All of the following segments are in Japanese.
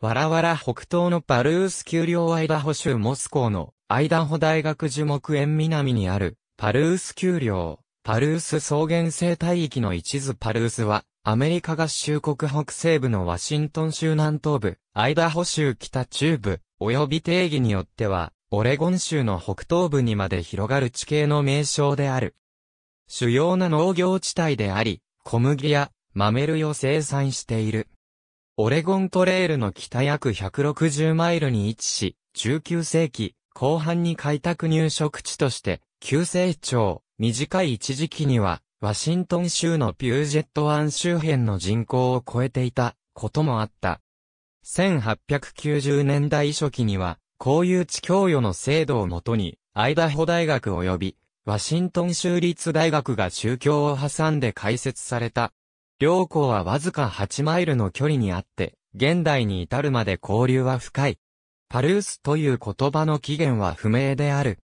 わらわら北東のパルース丘陵アイダホ州モスコーのアイダホ大学樹木園南にあるパルース丘陵、パルース草原生態域の一途パルースはアメリカ合衆国北西部のワシントン州南東部、アイダホ州北中部、及び定義によっては、オレゴン州の北東部にまで広がる地形の名称である。主要な農業地帯であり、小麦や豆類を生産している。オレゴントレールの北約160マイルに位置し、19世紀後半に開拓入植地として急成長、短い一時期には、ワシントン州のピュージェット湾周辺の人口を超えていたこともあった。1890年代初期には、こういう地供与の制度をもとに、アイダホ大学及び、ワシントン州立大学が宗教を挟んで開設された。両校はわずか8マイルの距離にあって、現代に至るまで交流は深い。パルースという言葉の起源は不明である。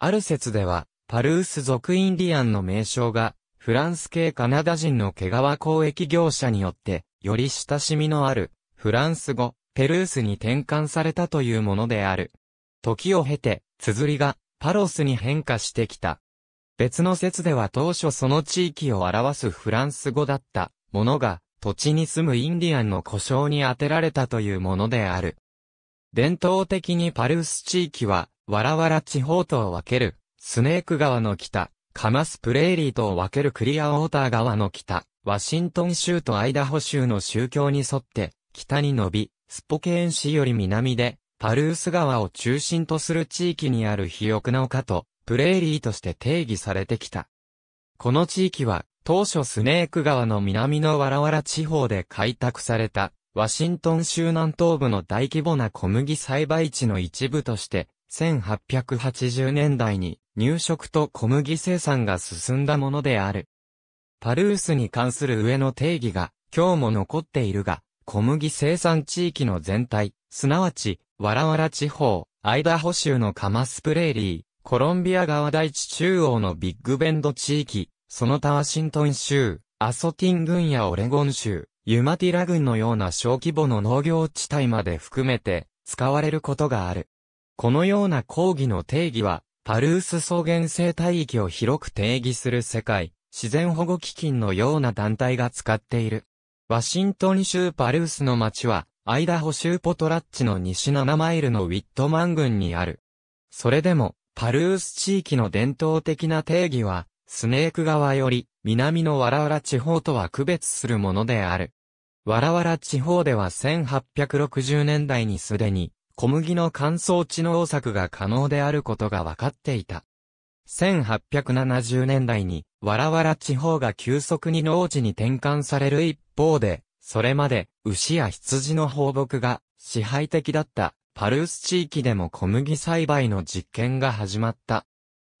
ある説では、パルース族インディアンの名称が、フランス系カナダ人の毛皮交易業者によって、より親しみのある、フランス語、ペルースに転換されたというものである。時を経て、綴りが、パロスに変化してきた。別の説では当初その地域を表すフランス語だったものが、土地に住むインディアンの故障に当てられたというものである。伝統的にパルース地域は、わらわら地方と分ける、スネーク川の北、カマスプレーリーと分けるクリアウォーター川の北、ワシントン州とアイダホ州の宗教に沿って、北に伸び、スポケーン市より南で、パルース川を中心とする地域にある肥沃な丘と、プレーリーとして定義されてきた。この地域は、当初スネーク川の南のわらわら地方で開拓された、ワシントン州南東部の大規模な小麦栽培地の一部として、1880年代に入植と小麦生産が進んだものである。パルースに関する上の定義が今日も残っているが、小麦生産地域の全体、すなわち、わらわら地方、アイダホ州のカマスプレーリー、コロンビア川大地中央のビッグベンド地域、その他ワシントン州、アソティン郡やオレゴン州、ユマティラ郡のような小規模の農業地帯まで含めて使われることがある。このような講義の定義は、パルース草原生態域を広く定義する世界、自然保護基金のような団体が使っている。ワシントン州パルースの町は、アイダホ州ポトラッチの西7マイルのウィットマン郡にある。それでも、パルース地域の伝統的な定義は、スネーク川より南のわらわら地方とは区別するものである。わらわら地方では1860年代にすでに小麦の乾燥地農作が可能であることが分かっていた。1870年代にわらわら地方が急速に農地に転換される一方で、それまで牛や羊の放牧が支配的だったパルース地域でも小麦栽培の実験が始まった。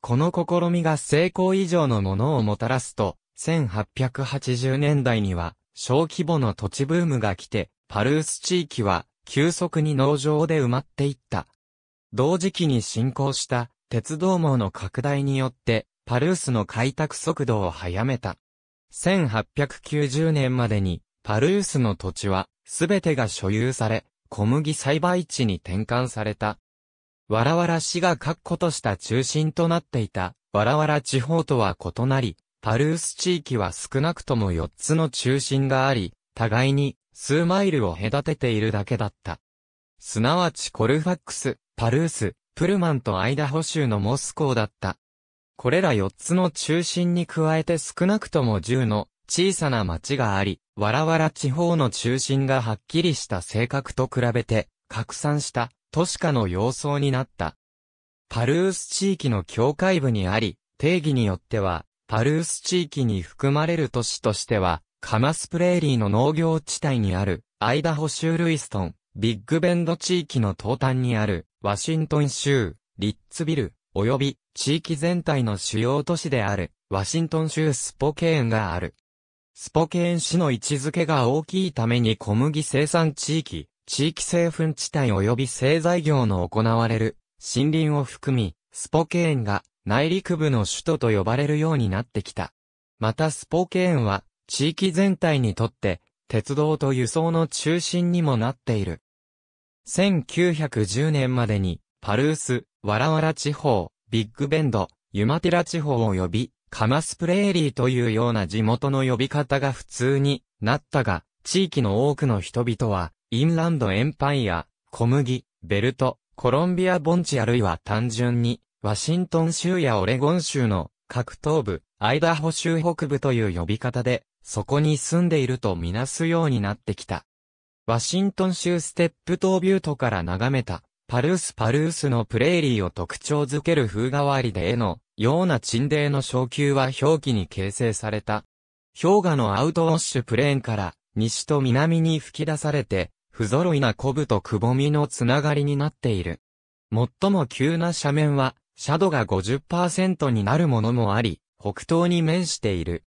この試みが成功以上のものをもたらすと、1880年代には小規模の土地ブームが来て、パルース地域は急速に農場で埋まっていった。同時期に進行した鉄道網の拡大によって、パルースの開拓速度を早めた。1890年までに、パルースの土地は、すべてが所有され、小麦栽培地に転換された。わらわら市が確固とした中心となっていた、わらわら地方とは異なり、パルース地域は少なくとも4つの中心があり、互いに数マイルを隔てているだけだった。すなわちコルファックス、パルース、プルマンとアイダホ州のモスコーだった。これら4つの中心に加えて少なくとも10の小さな町があり、わらわら地方の中心がはっきりした性格と比べて、拡散した、都市化の様相になった。パルース地域の境界部にあり、定義によっては、パルース地域に含まれる都市としては、カマスプレーリーの農業地帯にある、アイダホ州ルイストン、ビッグベンド地域の東端にある、ワシントン州、リッツビル、及び、地域全体の主要都市である、ワシントン州スポケーンがある。スポケーン市の位置づけが大きいために小麦生産地域、地域製粉地帯及び製材業の行われる森林を含み、スポケーンが内陸部の首都と呼ばれるようになってきた。またスポケーンは地域全体にとって鉄道と輸送の中心にもなっている。1910年までにパルース、ワラワラ地方、ビッグベンド、ユマティラ地方及びカマスプレーリーというような地元の呼び方が普通になったが、地域の多くの人々は、インランドエンパイア、小麦、ベルト、コロンビア盆地あるいは単純に、ワシントン州やオレゴン州の各東部、アイダホ州北部という呼び方で、そこに住んでいるとみなすようになってきた。ワシントン州ステップ東ビュートから眺めたパルースパルースのプレーリーを特徴づける風変わりで絵のような沈泥の昇級は表記に形成された。氷河のアウトウォッシュプレーンから西と南に吹き出されて、不揃いなコブとくぼみのつながりになっている。最も急な斜面は、斜度が50%になるものもあり、北東に面している。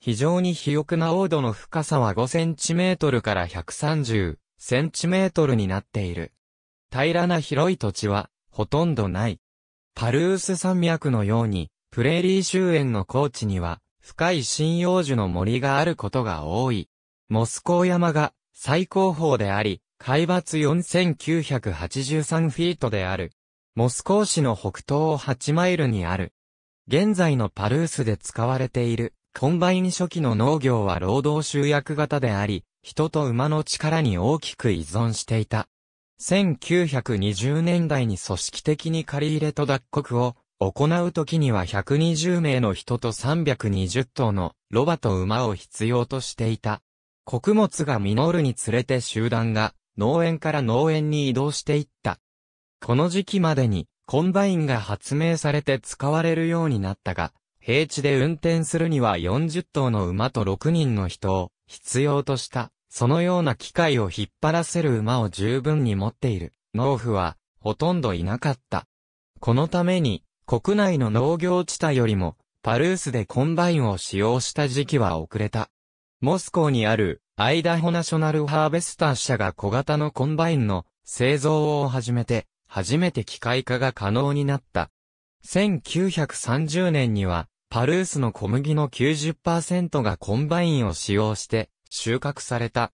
非常に肥沃な黄土の深さは5センチメートルから130センチメートルになっている。平らな広い土地は、ほとんどない。パルース山脈のように、プレーリー周辺の高地には、深い針葉樹の森があることが多い。モスコー山が最高峰であり、海抜4983フィートである。モスコー市の北東を8マイルにある。現在のパルースで使われている、コンバイン初期の農業は労働集約型であり、人と馬の力に大きく依存していた。1920年代に組織的に借り入れと脱穀を行う時には120名の人と320頭のロバと馬を必要としていた。穀物が実るにつれて集団が農園から農園に移動していった。この時期までにコンバインが発明されて使われるようになったが、平地で運転するには40頭の馬と6人の人を必要とした。そのような機械を引っ張らせる馬を十分に持っている、農夫は、ほとんどいなかった。このために、国内の農業地帯よりも、パルースでコンバインを使用した時期は遅れた。モスコーにある、アイダホナショナルハーベスター社が小型のコンバインの製造を始めて、初めて機械化が可能になった。1930年には、パルースの小麦の90%がコンバインを使用して、収穫された。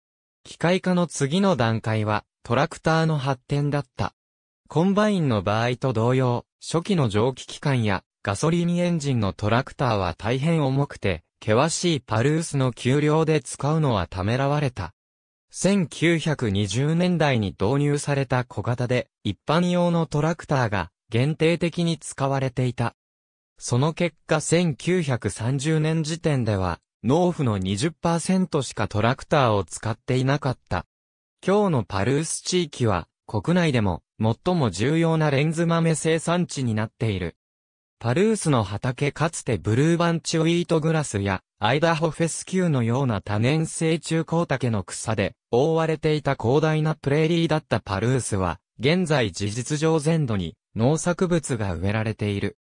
機械化の次の段階は、トラクターの発展だった。コンバインの場合と同様、初期の蒸気機関やガソリンエンジンのトラクターは大変重くて、険しいパルースの給料で使うのはためらわれた。1920年代に導入された小型で、一般用のトラクターが限定的に使われていた。その結果1930年時点では、農夫の20%しかトラクターを使っていなかった。今日のパルース地域は、国内でも最も重要なレンズ豆生産地になっている。パルースの畑かつてブルーバンチウィートグラスやアイダホフェスキューのような多年生中高竹の草で覆われていた広大なプレーリーだったパルースは現在事実上全土に農作物が植えられている。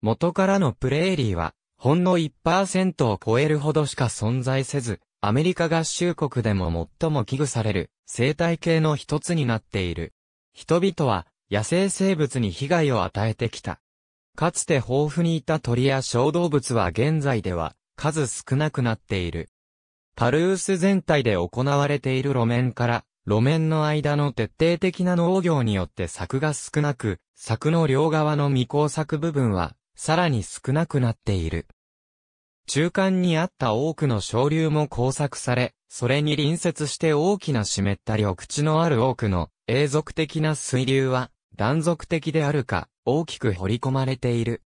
元からのプレーリーはほんの1%を超えるほどしか存在せず、アメリカ合衆国でも最も危惧される生態系の一つになっている。人々は野生生物に被害を与えてきた。かつて豊富にいた鳥や小動物は現在では数少なくなっている。パルース全体で行われている路面から路面の間の徹底的な農業によって柵が少なく、柵の両側の未耕作部分はさらに少なくなっている。中間にあった多くの昇流も工作され、それに隣接して大きな湿った緑地のある多くの永続的な水流は断続的であるか大きく掘り込まれている。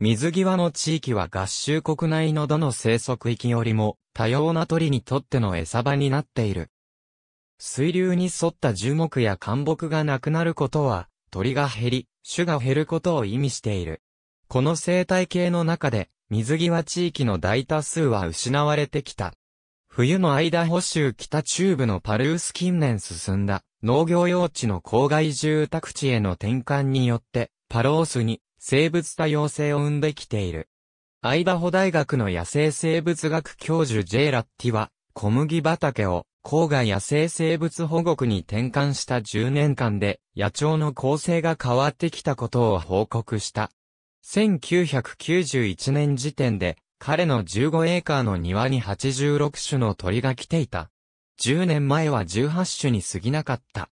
水際の地域は合衆国内のどの生息域よりも多様な鳥にとっての餌場になっている。水流に沿った樹木や灌木がなくなることは鳥が減り、種が減ることを意味している。この生態系の中で、水際地域の大多数は失われてきた。冬の間補州北中部のパルース近年進んだ農業用地の郊外住宅地への転換によってパロースに生物多様性を生んできている。アイダホ大学の野生生物学教授ジェイラッティは小麦畑を郊外野生生物保護区に転換した10年間で野鳥の構成が変わってきたことを報告した。1991年時点で彼の15エーカーの庭に86種の鳥が来ていた。10年前は18種に過ぎなかった。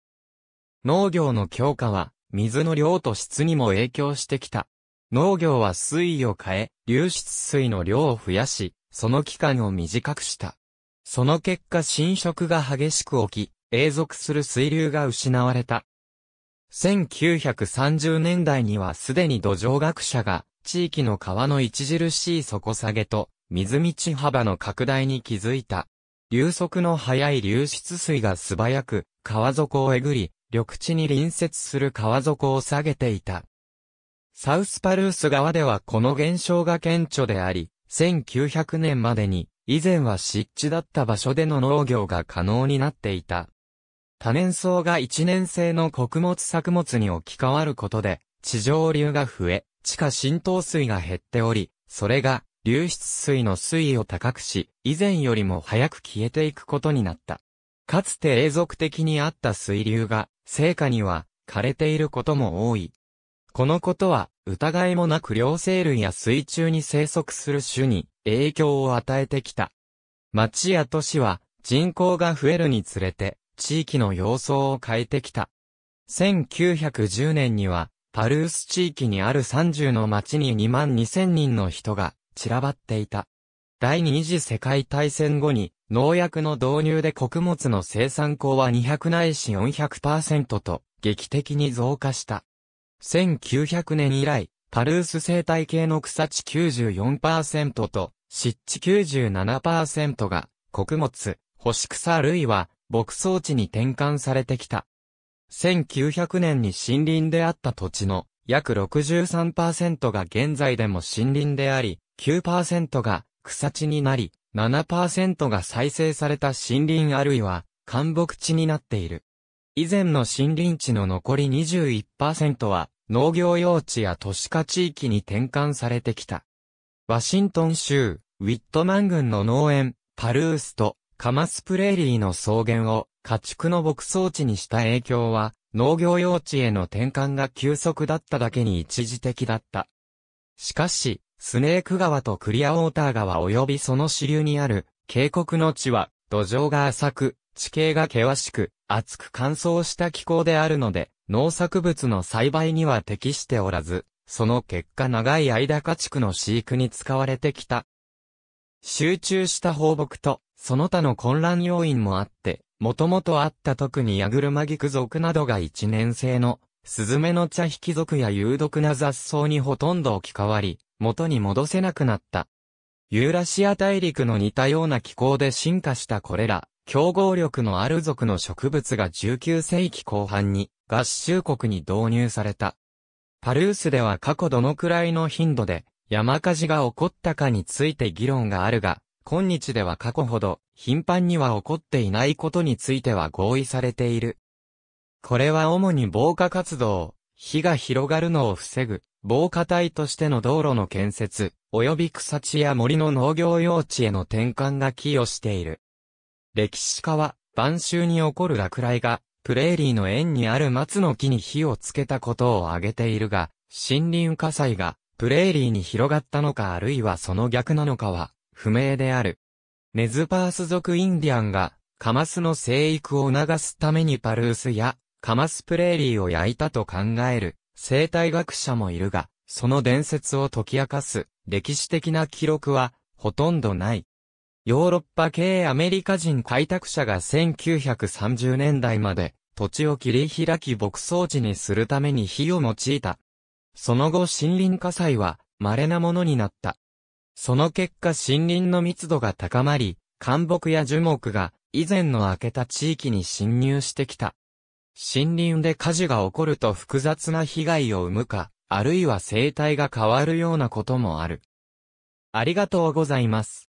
農業の強化は水の量と質にも影響してきた。農業は水位を変え、流出水の量を増やし、その期間を短くした。その結果侵食が激しく起き、永続する水流が失われた。1930年代にはすでに土壌学者が、地域の川の著しい底下げと、水道幅の拡大に気づいた。流速の速い流出水が素早く、川底をえぐり、緑地に隣接する川底を下げていた。サウスパルース側ではこの現象が顕著であり、1900年までに以前は湿地だった場所での農業が可能になっていた。多年草が一年生の穀物作物に置き換わることで、地上流が増え、地下浸透水が減っており、それが流出水の水位を高くし、以前よりも早く消えていくことになった。かつて永続的にあった水流が、成果には枯れていることも多い。このことは、疑いもなく両生類や水中に生息する種に影響を与えてきた。町や都市は人口が増えるにつれて地域の様相を変えてきた。1910年にはパルース地域にある30の町に2万2000人の人が散らばっていた。第二次世界大戦後に農薬の導入で穀物の生産口は200ないし400%と劇的に増加した。1900年以来、パルース生態系の草地94%と湿地97%が穀物、干し草類は牧草地に転換されてきた。1900年に森林であった土地の約63%が現在でも森林であり、9%が草地になり、7%が再生された森林あるいは干木地になっている。以前の森林地の残り21%は農業用地や都市化地域に転換されてきた。ワシントン州、ウィットマン郡の農園、パルースとカマスプレーリーの草原を家畜の牧草地にした影響は、農業用地への転換が急速だっただけに一時的だった。しかし、スネーク川とクリアウォーター川及びその支流にある渓谷の地は土壌が浅く、地形が険しく、厚く乾燥した気候であるので、農作物の栽培には適しておらず、その結果長い間家畜の飼育に使われてきた。集中した放牧と、その他の混乱要因もあって、もともとあった特にヤグルマギク族などが一年生の、スズメの茶引き族や有毒な雑草にほとんど置き換わり、元に戻せなくなった。ユーラシア大陸の似たような気候で進化したこれら、競合力のある属の植物が19世紀後半に合衆国に導入された。パルースでは過去どのくらいの頻度で山火事が起こったかについて議論があるが、今日では過去ほど頻繁には起こっていないことについては合意されている。これは主に防火活動、火が広がるのを防ぐ、防火帯としての道路の建設、及び草地や森の農業用地への転換が寄与している。歴史家は、晩秋に起こる落雷が、プレーリーの縁にある松の木に火をつけたことを挙げているが、森林火災が、プレーリーに広がったのかあるいはその逆なのかは、不明である。ネズパース族インディアンが、カマスの生育を促すためにパルースや、カマスプレーリーを焼いたと考える、生態学者もいるが、その伝説を解き明かす、歴史的な記録は、ほとんどない。ヨーロッパ系アメリカ人開拓者が1930年代まで土地を切り開き牧草地にするために火を用いた。その後森林火災は稀なものになった。その結果森林の密度が高まり、干木や樹木が以前の明けた地域に侵入してきた。森林で火事が起こると複雑な被害を生むか、あるいは生態が変わるようなこともある。ありがとうございます。